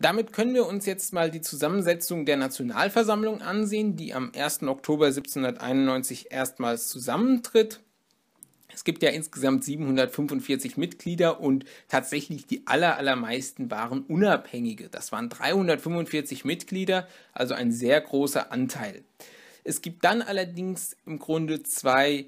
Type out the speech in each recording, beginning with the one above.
Damit können wir uns jetzt mal die Zusammensetzung der Nationalversammlung ansehen, die am 1. Oktober 1791 erstmals zusammentritt. Es gibt ja insgesamt 745 Mitglieder und tatsächlich die allermeisten waren Unabhängige. Das waren 345 Mitglieder, also ein sehr großer Anteil. Es gibt dann allerdings im Grunde zwei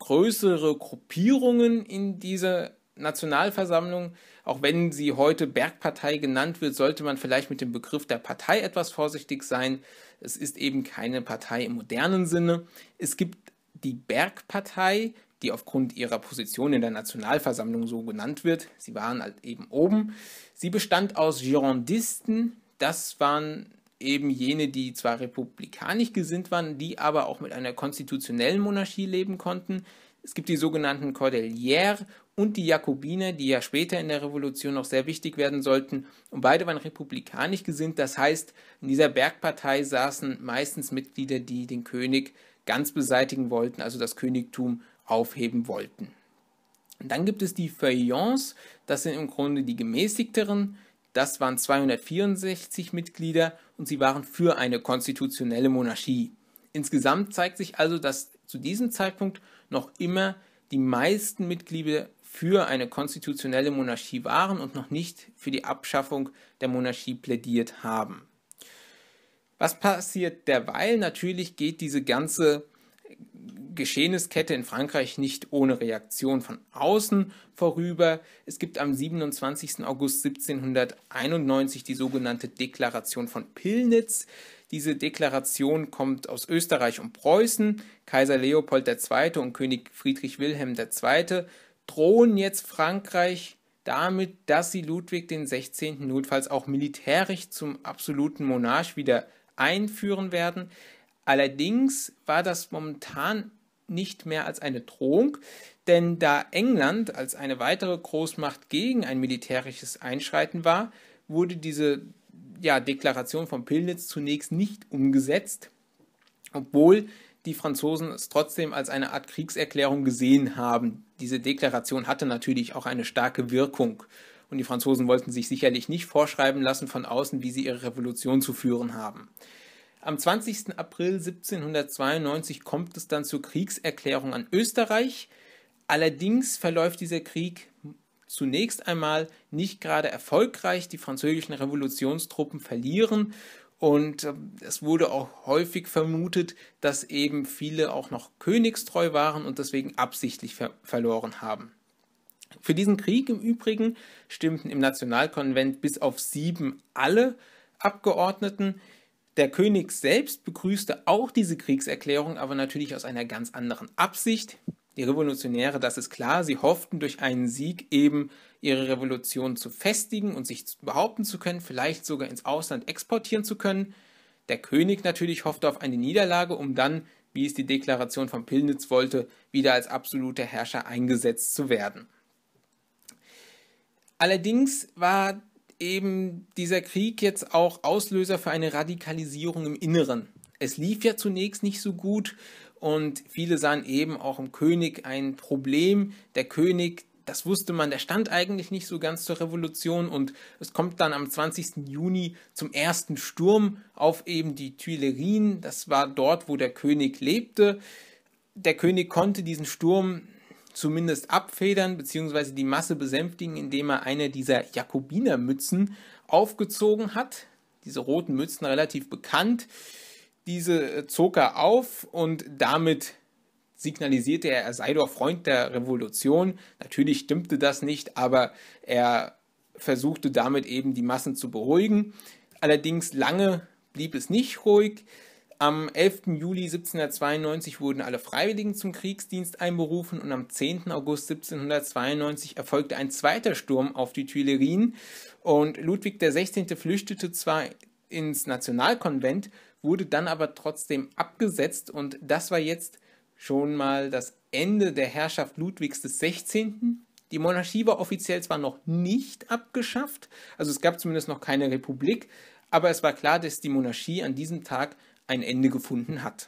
größere Gruppierungen in dieser Nationalversammlung, auch wenn sie heute Bergpartei genannt wird, sollte man vielleicht mit dem Begriff der Partei etwas vorsichtig sein. Es ist eben keine Partei im modernen Sinne. Es gibt die Bergpartei, die aufgrund ihrer Position in der Nationalversammlung so genannt wird. Sie waren halt eben oben. Sie bestand aus Girondisten. Das waren eben jene, die zwar republikanisch gesinnt waren, die aber auch mit einer konstitutionellen Monarchie leben konnten. Es gibt die sogenannten Cordeliers und die Jakobiner, die ja später in der Revolution noch sehr wichtig werden sollten. Und beide waren republikanisch gesinnt. Das heißt, in dieser Bergpartei saßen meistens Mitglieder, die den König ganz beseitigen wollten, also das Königtum aufheben wollten. Und dann gibt es die Feuillants, das sind im Grunde die gemäßigteren. Das waren 264 Mitglieder und sie waren für eine konstitutionelle Monarchie. Insgesamt zeigt sich also, dass zu diesem Zeitpunkt noch immer die meisten Mitglieder für eine konstitutionelle Monarchie waren und noch nicht für die Abschaffung der Monarchie plädiert haben. Was passiert derweil? Natürlich geht diese ganze Geschehniskette in Frankreich nicht ohne Reaktion von außen vorüber. Es gibt am 27. August 1791 die sogenannte Deklaration von Pillnitz, diese Deklaration kommt aus Österreich und Preußen. Kaiser Leopold II. und König Friedrich Wilhelm II. drohen jetzt Frankreich damit, dass sie Ludwig XVI. notfalls auch militärisch zum absoluten Monarch wieder einführen werden. Allerdings war das momentan nicht mehr als eine Drohung, denn da England als eine weitere Großmacht gegen ein militärisches Einschreiten war, wurde diese ja, Deklaration von Pillnitz zunächst nicht umgesetzt, obwohl die Franzosen es trotzdem als eine Art Kriegserklärung gesehen haben. Diese Deklaration hatte natürlich auch eine starke Wirkung. Und die Franzosen wollten sich sicherlich nicht vorschreiben lassen von außen, wie sie ihre Revolution zu führen haben. Am 20. April 1792 kommt es dann zur Kriegserklärung an Österreich. Allerdings verläuft dieser Krieg zunächst einmal nicht gerade erfolgreich. Die französischen Revolutionstruppen verlieren und ähm, es wurde auch häufig vermutet, dass eben viele auch noch königstreu waren und deswegen absichtlich ver verloren haben. Für diesen Krieg im Übrigen stimmten im Nationalkonvent bis auf sieben alle Abgeordneten. Der König selbst begrüßte auch diese Kriegserklärung, aber natürlich aus einer ganz anderen Absicht. Die Revolutionäre, das ist klar, sie hofften durch einen Sieg eben ihre Revolution zu festigen und sich behaupten zu können, vielleicht sogar ins Ausland exportieren zu können. Der König natürlich hoffte auf eine Niederlage, um dann, wie es die Deklaration von Pillnitz wollte, wieder als absoluter Herrscher eingesetzt zu werden. Allerdings war eben dieser Krieg jetzt auch Auslöser für eine Radikalisierung im Inneren. Es lief ja zunächst nicht so gut. Und viele sahen eben auch im König ein Problem. Der König, das wusste man, der stand eigentlich nicht so ganz zur Revolution und es kommt dann am 20. Juni zum ersten Sturm auf eben die Tuilerien. Das war dort, wo der König lebte. Der König konnte diesen Sturm zumindest abfedern bzw. die Masse besänftigen, indem er eine dieser Jakobinermützen aufgezogen hat. Diese roten Mützen relativ bekannt diese äh, Zoker auf und damit signalisierte er, er sei doch Freund der Revolution. Natürlich stimmte das nicht, aber er versuchte damit eben die Massen zu beruhigen. Allerdings lange blieb es nicht ruhig. Am 11. Juli 1792 wurden alle Freiwilligen zum Kriegsdienst einberufen und am 10. August 1792 erfolgte ein zweiter Sturm auf die Tuilerien und Ludwig XVI. flüchtete zwar ins Nationalkonvent, wurde dann aber trotzdem abgesetzt und das war jetzt schon mal das Ende der Herrschaft Ludwigs des 16. Die Monarchie war offiziell zwar noch nicht abgeschafft, also es gab zumindest noch keine Republik, aber es war klar, dass die Monarchie an diesem Tag ein Ende gefunden hat.